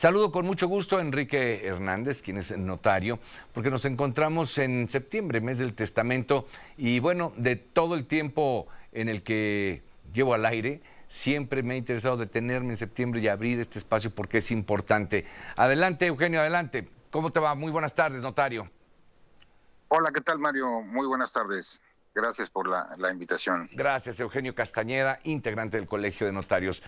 Saludo con mucho gusto a Enrique Hernández, quien es notario, porque nos encontramos en septiembre, mes del testamento, y bueno, de todo el tiempo en el que llevo al aire, siempre me ha interesado detenerme en septiembre y abrir este espacio porque es importante. Adelante, Eugenio, adelante. ¿Cómo te va? Muy buenas tardes, notario. Hola, ¿qué tal, Mario? Muy buenas tardes. Gracias por la, invitación. Gracias, Eugenio Castañeda, integrante del Colegio de Notarios.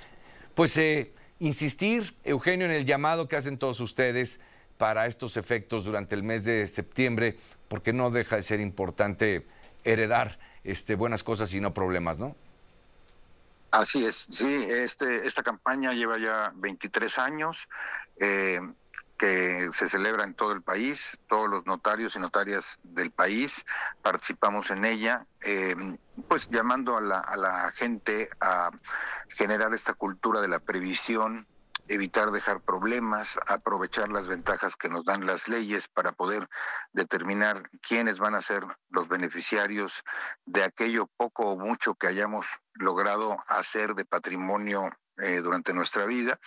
Pues eh, insistir, Eugenio, en el llamado que hacen todos ustedes para estos efectos durante el mes de septiembre, porque no deja de ser importante heredar este, buenas cosas y no problemas, ¿no? Así es, sí, este, esta campaña lleva ya 23 años. Eh, que se celebra en todo el país, todos los notarios y notarias del país participamos en ella. Eh, pues llamando a la, gente a generar esta cultura de la previsión, evitar dejar problemas, aprovechar las ventajas que nos dan las leyes para poder determinar quiénes van a ser los beneficiarios de aquello poco o mucho que hayamos logrado hacer de patrimonio eh, durante nuestra vida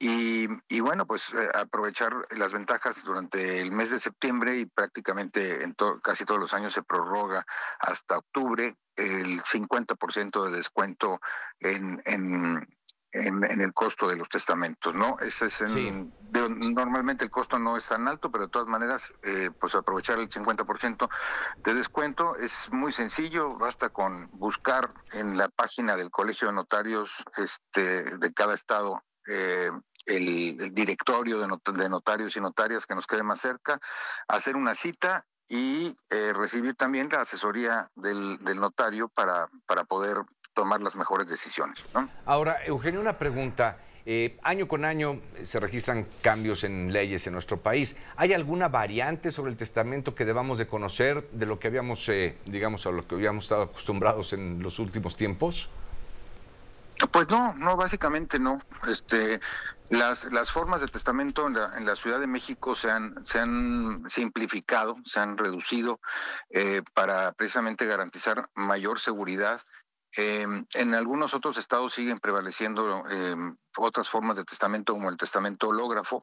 y, bueno, pues eh, aprovechar las ventajas durante el mes de septiembre y prácticamente en casi todos los años se prorroga hasta octubre el 50% de descuento en, en, el costo de los testamentos, ¿no? Ese es normalmente el costo no es tan alto, pero de todas maneras, eh, pues aprovechar el 50% de descuento es muy sencillo, basta con buscar en la página del Colegio de Notarios este, de cada estado eh, el, directorio de, notarios y notarias que nos quede más cerca, hacer una cita y eh, recibir también la asesoría del, notario para, para poder tomar las mejores decisiones. Ahora, Eugenio, una pregunta. Eh, año con año eh, se registran cambios en leyes en nuestro país. ¿Hay alguna variante sobre el testamento que debamos de conocer de lo que habíamos, digamos, a lo que habíamos estado acostumbrados en los últimos tiempos? Pues no, no, básicamente no. Este, las, las formas de testamento en la, Ciudad de México se han, se han simplificado, se han reducido eh, para precisamente garantizar mayor seguridad em, en algunos otros estados siguen prevaleciendo em, otras formas de testamento como el testamento hológrafo,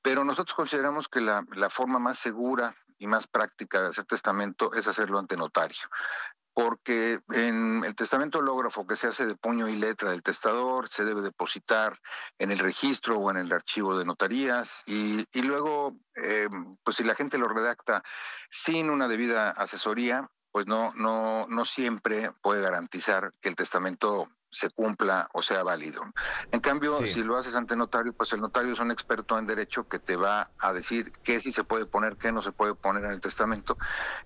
pero nosotros consideramos que la, la forma más segura y más práctica de hacer testamento es hacerlo ante notario porque en el testamento hológrafo que se hace de puño y letra del testador se debe depositar en el registro o en el archivo de notarías y, luego, eh, pues si la gente lo redacta sin una debida asesoría, pues no, no, no siempre puede garantizar que el testamento se cumpla o sea válido. En cambio, si lo haces ante notario, pues el notario es un experto en derecho que te va a decir qué sí se puede poner, qué no se puede poner en el testamento.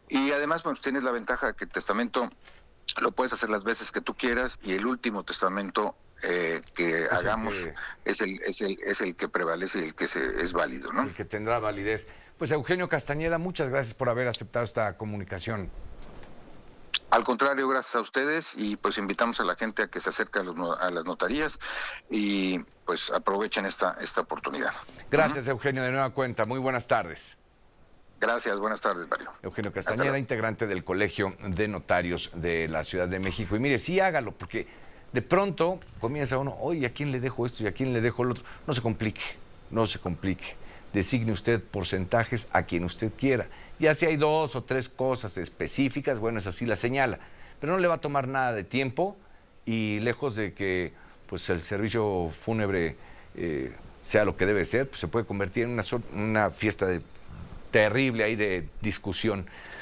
Y además, pues tienes la ventaja que el testamento lo puedes hacer las veces que tú quieras y el último testamento eh, que hagamos es, el, es, el, que prevalece y el que se, es válido, ¿no? El que tendrá validez. Pues Eugenio Castañeda, muchas gracias por haber aceptado esta comunicación. Al contrario, gracias a ustedes y pues invitamos a la gente a que se acerque a, las notarías y pues aprovechen esta, esta oportunidad. Gracias Eugenio, de nueva cuenta. Muy buenas tardes. Gracias, buenas tardes, Mario. Eugenio Castañeda, integrante del Colegio de Notarios de la Ciudad de México. Y mire, sí hágalo, porque de pronto comienza uno, oye, ¿a quién le dejo esto y a quién le dejo el otro? No se complique, no se complique. Designe usted porcentajes a quien usted quiera ya si hay dos o tres cosas específicas, bueno, es así la señala. Pero no le va a tomar nada de tiempo y lejos de que pues, el servicio fúnebre eh, sea lo que debe ser, pues, se puede convertir en una, una fiesta de, terrible ahí de discusión.